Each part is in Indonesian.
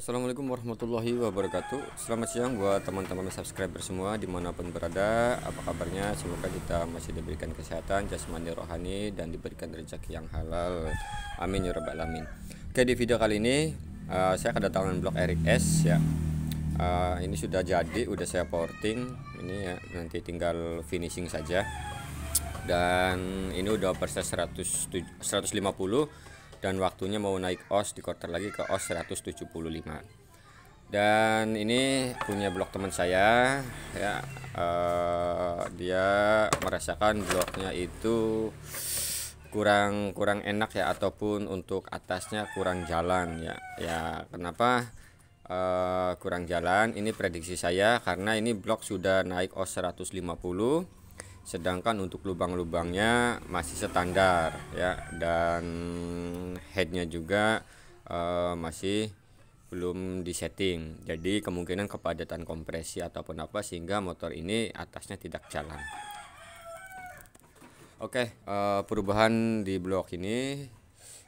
Assalamualaikum warahmatullahi wabarakatuh Selamat siang buat teman-teman subscriber semua dimanapun berada Apa kabarnya semoga kita masih diberikan kesehatan jasmani rohani dan diberikan rezeki yang halal Amin ya rabbal alamin Oke di video kali ini uh, saya kedatangan blog Eric S ya uh, Ini sudah jadi udah saya porting Ini ya nanti tinggal finishing saja Dan ini udah perses 150 dan waktunya mau naik os di quarter lagi ke os 175 dan ini punya blok teman saya ya uh, dia merasakan bloknya itu kurang kurang enak ya ataupun untuk atasnya kurang jalan ya ya kenapa uh, kurang jalan ini prediksi saya karena ini blok sudah naik os 150 sedangkan untuk lubang-lubangnya masih standar ya dan headnya juga uh, masih belum disetting jadi kemungkinan kepadatan kompresi ataupun apa sehingga motor ini atasnya tidak jalan oke okay, uh, eh, perubahan di blok ini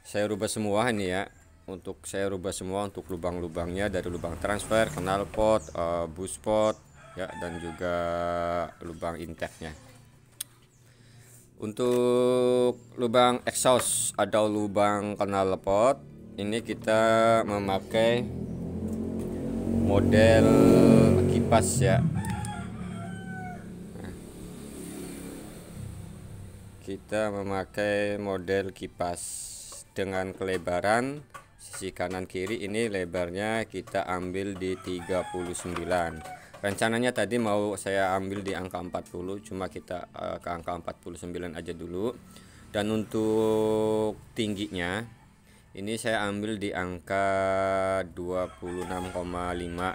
saya rubah semua ini ya untuk saya rubah semua untuk lubang-lubangnya dari lubang transfer knalpot uh, eh, buspot ya dan juga lubang intake nya untuk lubang exhaust atau lubang knalpot ini kita memakai model kipas ya. Kita memakai model kipas dengan kelebaran sisi kanan kiri ini lebarnya kita ambil di 39 rencananya tadi mau saya ambil di angka 40 cuma kita uh, ke angka 49 aja dulu dan untuk tingginya ini saya ambil di angka 26,5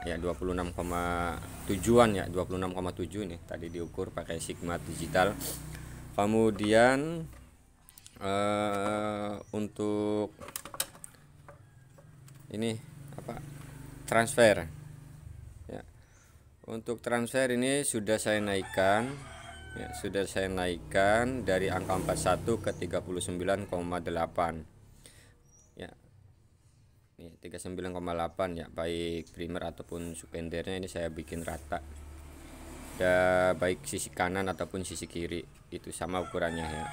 ya 26,7an ya 26,7 nih tadi diukur pakai sigma digital kemudian uh, untuk ini apa transfer untuk transfer ini sudah saya naikkan ya, sudah saya naikkan dari angka 41 ke 39,8 ya ini 39,8 ya baik primer ataupun suspendernya ini saya bikin rata da, baik sisi kanan ataupun sisi kiri itu sama ukurannya ya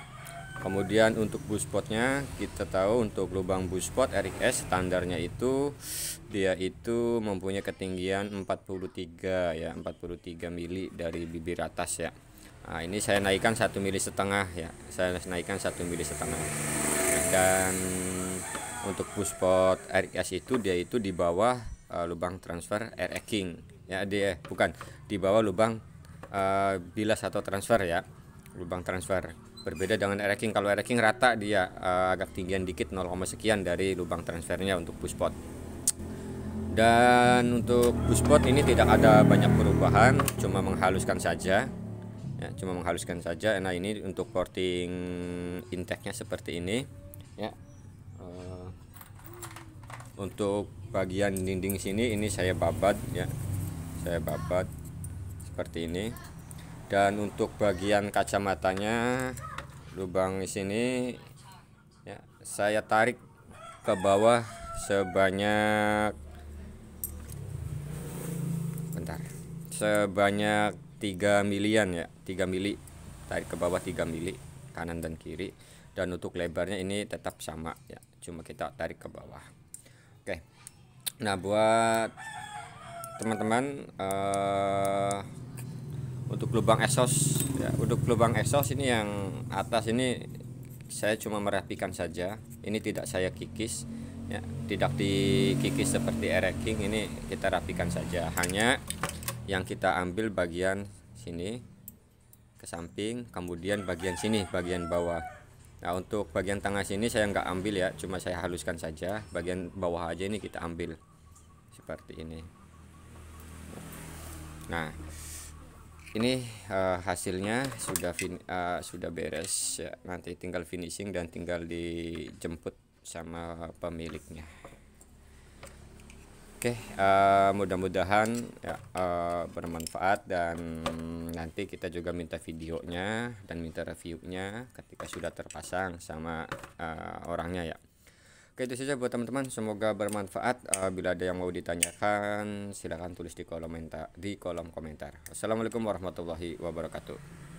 kemudian untuk boost spotnya kita tahu untuk lubang boost spot RX standarnya itu dia itu mempunyai ketinggian 43 ya 43 mili dari bibir atas ya Nah, ini saya naikkan satu mili setengah ya saya naikkan satu mili setengah dan untuk buspot pot RS itu dia itu di bawah uh, lubang transfer RX King ya dia eh, bukan di bawah lubang uh, bilas atau transfer ya lubang transfer Berbeda dengan erking, kalau erking rata dia uh, agak tinggian dikit 0, sekian dari lubang transfernya untuk pushpot. Dan untuk pushpot ini tidak ada banyak perubahan, cuma menghaluskan saja. Ya, cuma menghaluskan saja. Nah, ini untuk porting intake-nya seperti ini. Ya. Uh, untuk bagian dinding sini ini saya babat ya. Saya babat seperti ini dan untuk bagian kacamatanya lubang di sini ya saya tarik ke bawah sebanyak bentar sebanyak 3 milian ya 3 mili tarik ke bawah 3 mili kanan dan kiri dan untuk lebarnya ini tetap sama ya cuma kita tarik ke bawah oke nah buat teman-teman uh, untuk lubang esos, ya, untuk lubang esos ini yang atas ini saya cuma merapikan saja ini tidak saya kikis ya, tidak dikikis seperti ereking ini kita rapikan saja hanya yang kita ambil bagian sini ke samping kemudian bagian sini bagian bawah Nah untuk bagian tengah sini saya nggak ambil ya cuma saya haluskan saja bagian bawah aja ini kita ambil seperti ini nah ini uh, hasilnya sudah fin uh, sudah beres ya. nanti tinggal finishing dan tinggal dijemput sama pemiliknya oke okay, uh, eh, mudah-mudahan ya, uh, bermanfaat dan nanti kita juga minta videonya dan minta reviewnya ketika sudah terpasang sama uh, orangnya ya Oke itu saja buat teman-teman semoga bermanfaat uh, bila ada yang mau ditanyakan silahkan tulis di kolom di kolom komentar Assalamualaikum warahmatullahi wabarakatuh